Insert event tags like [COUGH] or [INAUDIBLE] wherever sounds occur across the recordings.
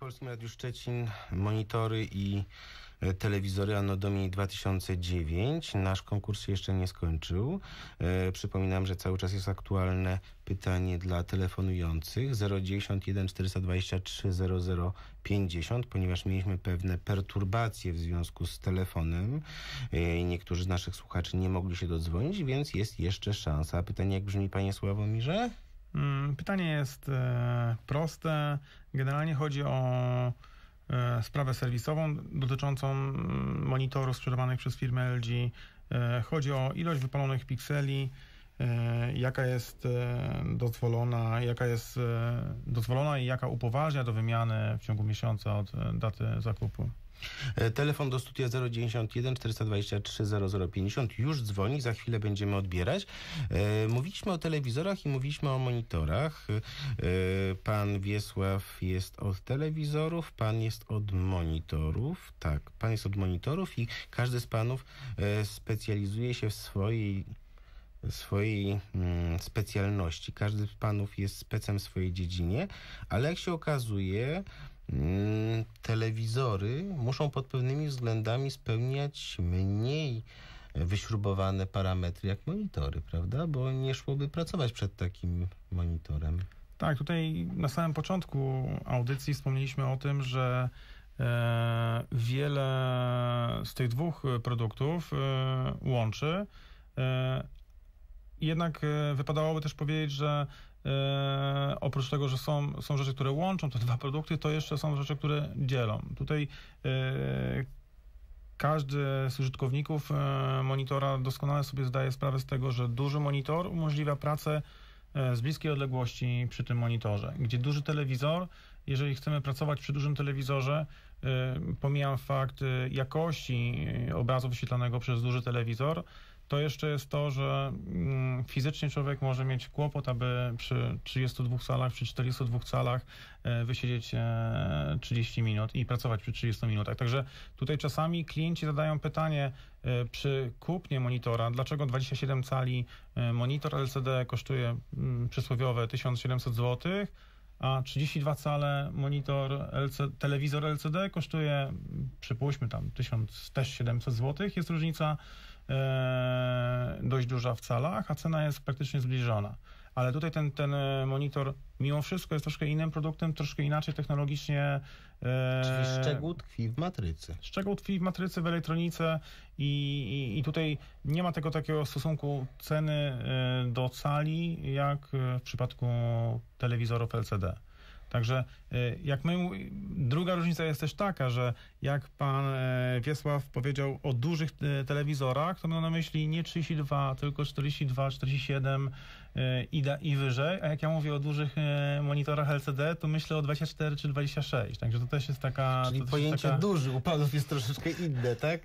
Polskim Radiu Szczecin monitory i e, telewizory Anno Domini 2009. Nasz konkurs się jeszcze nie skończył. E, przypominam, że cały czas jest aktualne pytanie dla telefonujących 091 423 0050, ponieważ mieliśmy pewne perturbacje w związku z telefonem e, i e, niektórzy z naszych słuchaczy nie mogli się dodzwonić, więc jest jeszcze szansa. Pytanie jak brzmi, panie Sławomirze? Mm, pytanie jest e, proste. Generalnie chodzi o e, sprawę serwisową dotyczącą mm, monitorów sprzedawanych przez firmę LG. E, chodzi o ilość wypalonych pikseli E, jaka jest e, dozwolona, jaka jest e, dozwolona i jaka upoważnia do wymiany w ciągu miesiąca od daty zakupu. Telefon do studia 091 423 0050 już dzwoni, za chwilę będziemy odbierać. Mówiliśmy o telewizorach i mówiliśmy o monitorach. Pan Wiesław jest od telewizorów, pan jest od monitorów. Tak, pan jest od monitorów i każdy z panów specjalizuje się w swojej swojej mm, specjalności. Każdy z panów jest specem w swojej dziedzinie, ale jak się okazuje, mm, telewizory muszą pod pewnymi względami spełniać mniej wyśrubowane parametry jak monitory, prawda? Bo nie szłoby pracować przed takim monitorem. Tak, tutaj na samym początku audycji wspomnieliśmy o tym, że e, wiele z tych dwóch produktów e, łączy, e, jednak e, wypadałoby też powiedzieć, że e, oprócz tego, że są, są rzeczy, które łączą te [LAUGHS] dwa produkty, to jeszcze są rzeczy, które dzielą. Tutaj e, każdy z użytkowników e, monitora doskonale sobie zdaje sprawę z tego, że duży monitor umożliwia pracę e, z bliskiej odległości przy tym monitorze, gdzie duży telewizor, jeżeli chcemy pracować przy dużym telewizorze, e, pomijam fakt jakości obrazu wyświetlanego przez duży telewizor, to jeszcze jest to, że mm, fizycznie człowiek może mieć kłopot, aby przy 32 calach, przy 42 calach e, wysiedzieć 30 e, minut i pracować przy 30 minutach. Także tutaj czasami klienci zadają pytanie e, przy kupnie monitora, dlaczego 27 cali monitor LCD kosztuje mm, przysłowiowe 1700 zł, a 32 cale monitor telewizor LCD kosztuje mm, przypuśćmy tam 1700 zł, jest różnica E, dość duża w calach, a cena jest praktycznie zbliżona. Ale tutaj ten, ten e, monitor mimo wszystko jest troszkę innym produktem, troszkę inaczej technologicznie. E, Czyli szczegół tkwi w matrycy. Szczegół tkwi w matrycy, w elektronice i, i, i tutaj nie ma tego takiego stosunku ceny do cali, jak w przypadku telewizorów LCD. Także jak my Druga różnica jest też taka, że jak pan e, Wiesław powiedział o dużych e, telewizorach, to miał na myśli nie 32, tylko 42, 47 e, i, da, i wyżej, a jak ja mówię o dużych monitorach LCD, to myślę o 24 czy 26, także to też jest taka... Czyli pojęcie taka... duży u panów jest troszeczkę inne, tak?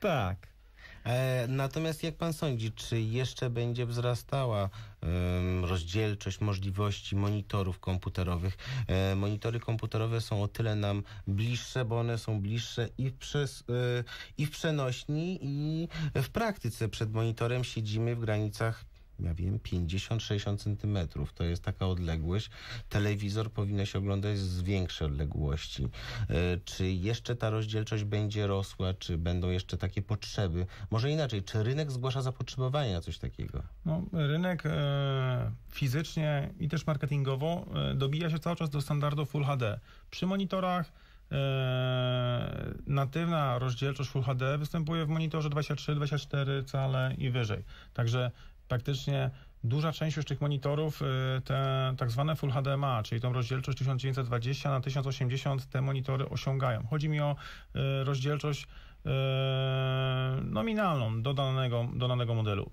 Tak. E, natomiast jak pan sądzi, czy jeszcze będzie wzrastała rozdzielczość możliwości monitorów komputerowych? E, monitory komputerowe są o tyle nam bliższe, bo one są bliższe i w, przez, e, i w przenośni, i w praktyce. Przed monitorem siedzimy w granicach ja wiem, 50-60 centymetrów. To jest taka odległość. Telewizor powinien się oglądać z większej odległości. E, czy jeszcze ta rozdzielczość będzie rosła? Czy będą jeszcze takie potrzeby? Może inaczej, czy rynek zgłasza zapotrzebowanie na coś takiego? No, rynek e, fizycznie i też marketingowo e, dobija się cały czas do standardu Full HD. Przy monitorach e, natywna rozdzielczość Full HD występuje w monitorze 23, 24 cale i wyżej. Także praktycznie duża część już tych monitorów, y, te tak zwane Full HDMA, czyli tą rozdzielczość 1920 na 1080 te monitory osiągają. Chodzi mi o y, rozdzielczość y, nominalną do danego, do danego modelu.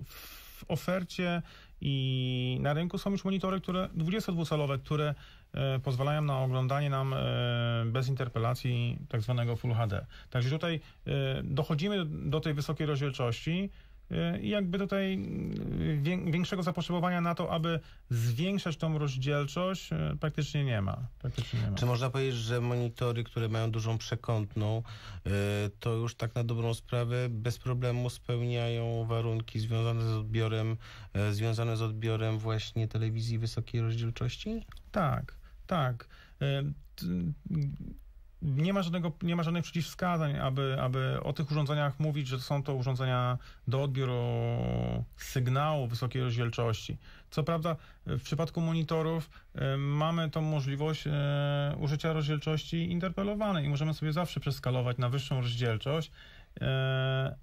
W ofercie i na rynku są już monitory, które 22-calowe, które pozwalają na oglądanie nam bez interpelacji tak zwanego Full HD. Także tutaj dochodzimy do tej wysokiej rozdzielczości, E, I jakby tutaj mm, większego zapotrzebowania na to, aby zwiększać tą rozdzielczość, e, praktycznie nie ma. Praktycznie nie ma. Czy można powiedzieć, że monitory, które mają dużą przekątną, e, to już tak na dobrą sprawę bez problemu spełniają warunki związane z odbiorem, związane z odbiorem właśnie telewizji wysokiej rozdzielczości? Tak, tak nie ma, żadnego, nie ma żadnych przeciwwskazań, aby, aby o tych urządzeniach mówić, że są to urządzenia do odbioru sygnału wysokiej rozdzielczości. Co prawda, w przypadku monitorów y, mamy tą możliwość y, użycia rozdzielczości interpelowanej i możemy sobie zawsze przeskalować na wyższą rozdzielczość, y,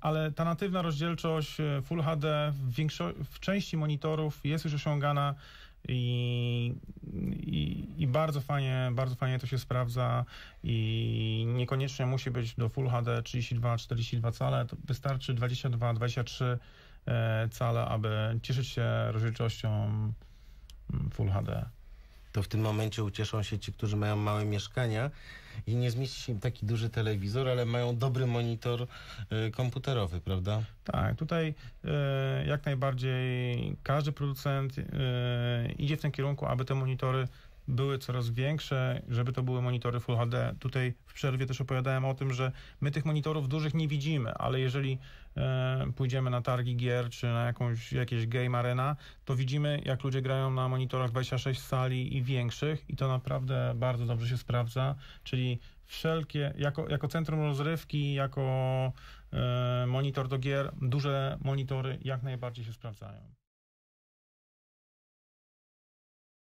ale ta natywna rozdzielczość Full HD w, większo- w części monitorów jest już osiągana i, i, i, bardzo, fajnie, bardzo fajnie to się sprawdza i niekoniecznie musi być do Full HD 32-42 cale, wystarczy 22-23 e, cale, aby cieszyć się rozdzielczością mm, Full HD to w tym momencie ucieszą się ci, którzy mają małe mieszkania i nie zmieści się im taki duży telewizor, ale mają dobry monitor y, komputerowy, prawda? Tak, tutaj y, jak najbardziej każdy producent y, idzie w tym kierunku, aby te monitory były coraz większe, żeby to były monitory Full HD. Tutaj w przerwie też opowiadałem o tym, że my tych monitorów dużych nie widzimy, ale jeżeli e, pójdziemy na targi gier czy na jakąś, jakieś game arena, to widzimy jak ludzie grają na monitorach 26 sali i większych i to naprawdę bardzo dobrze się sprawdza, czyli wszelkie, jako, jako centrum rozrywki, jako e, monitor do gier, duże monitory jak najbardziej się sprawdzają.